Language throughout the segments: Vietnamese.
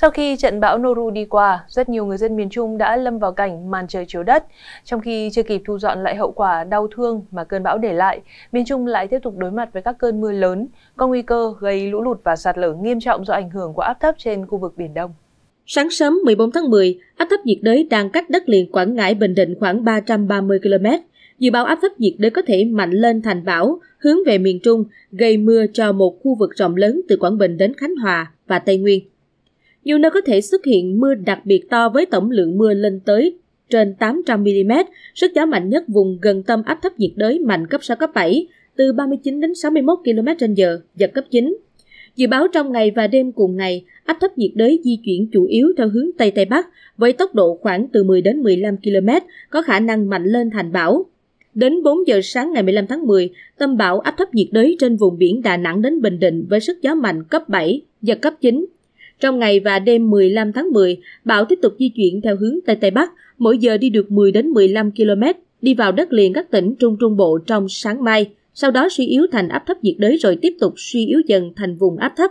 Sau khi trận bão Noru đi qua, rất nhiều người dân miền Trung đã lâm vào cảnh màn trời chiếu đất. Trong khi chưa kịp thu dọn lại hậu quả đau thương mà cơn bão để lại, miền Trung lại tiếp tục đối mặt với các cơn mưa lớn, có nguy cơ gây lũ lụt và sạt lở nghiêm trọng do ảnh hưởng của áp thấp trên khu vực Biển Đông. Sáng sớm 14 tháng 10, áp thấp nhiệt đới đang cách đất liền Quảng Ngãi Bình Định khoảng 330 km. Dự báo áp thấp nhiệt đới có thể mạnh lên thành bão, hướng về miền Trung, gây mưa cho một khu vực rộng lớn từ Quảng Bình đến Khánh Hòa và Tây Nguyên. Nhiều nơi có thể xuất hiện mưa đặc biệt to với tổng lượng mưa lên tới trên 800mm, sức gió mạnh nhất vùng gần tâm áp thấp nhiệt đới mạnh cấp 6, cấp 7, từ 39 đến 61 km h giật cấp 9. Dự báo trong ngày và đêm cùng ngày, áp thấp nhiệt đới di chuyển chủ yếu theo hướng Tây Tây Bắc với tốc độ khoảng từ 10 đến 15 km, có khả năng mạnh lên thành bão. Đến 4 giờ sáng ngày 15 tháng 10, tâm bão áp thấp nhiệt đới trên vùng biển Đà Nẵng đến Bình Định với sức gió mạnh cấp 7, giật cấp 9, trong ngày và đêm 15 tháng 10, bão tiếp tục di chuyển theo hướng Tây Tây Bắc, mỗi giờ đi được 10 đến 15 km, đi vào đất liền các tỉnh Trung Trung Bộ trong sáng mai, sau đó suy yếu thành áp thấp nhiệt đới rồi tiếp tục suy yếu dần thành vùng áp thấp.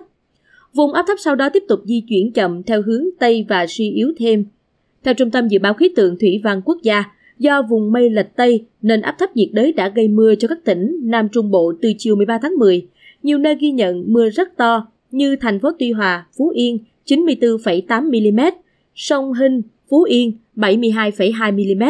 Vùng áp thấp sau đó tiếp tục di chuyển chậm theo hướng Tây và suy yếu thêm. Theo Trung tâm Dự báo Khí tượng Thủy văn Quốc gia, do vùng mây lệch Tây nên áp thấp nhiệt đới đã gây mưa cho các tỉnh Nam Trung Bộ từ chiều 13 tháng 10. Nhiều nơi ghi nhận mưa rất to, như thành phố Tuy Hòa, Phú Yên 94,8 mm, sông Hinh, Phú Yên 72,2 mm.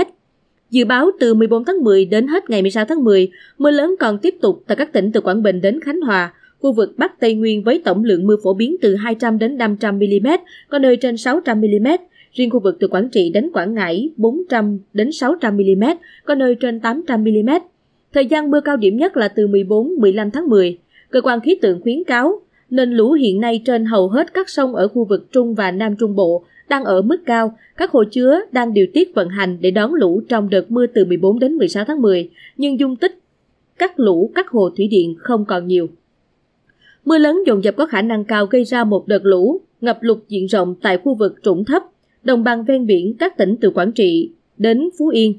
Dự báo từ 14 tháng 10 đến hết ngày 16 tháng 10, mưa lớn còn tiếp tục tại các tỉnh từ Quảng Bình đến Khánh Hòa, khu vực Bắc Tây Nguyên với tổng lượng mưa phổ biến từ 200 đến 500 mm, có nơi trên 600 mm. Riêng khu vực từ Quảng Trị đến Quảng Ngãi 400 đến 600 mm, có nơi trên 800 mm. Thời gian mưa cao điểm nhất là từ 14-15 tháng 10. Cơ quan khí tượng khuyến cáo nên lũ hiện nay trên hầu hết các sông ở khu vực Trung và Nam Trung Bộ đang ở mức cao, các hồ chứa đang điều tiết vận hành để đón lũ trong đợt mưa từ 14 đến 16 tháng 10, nhưng dung tích các lũ các hồ thủy điện không còn nhiều. Mưa lớn dồn dập có khả năng cao gây ra một đợt lũ, ngập lụt diện rộng tại khu vực trũng thấp, đồng bằng ven biển các tỉnh từ Quảng Trị đến Phú Yên,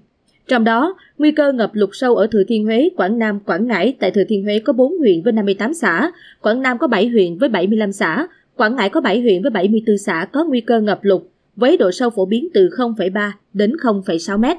trong đó nguy cơ ngập lụt sâu ở thừa thiên huế quảng nam quảng ngãi tại thừa thiên huế có bốn huyện với năm mươi tám xã quảng nam có bảy huyện với bảy mươi năm xã quảng ngãi có bảy huyện với bảy mươi bốn xã có nguy cơ ngập lụt với độ sâu phổ biến từ 0,3 đến 0,6 mét.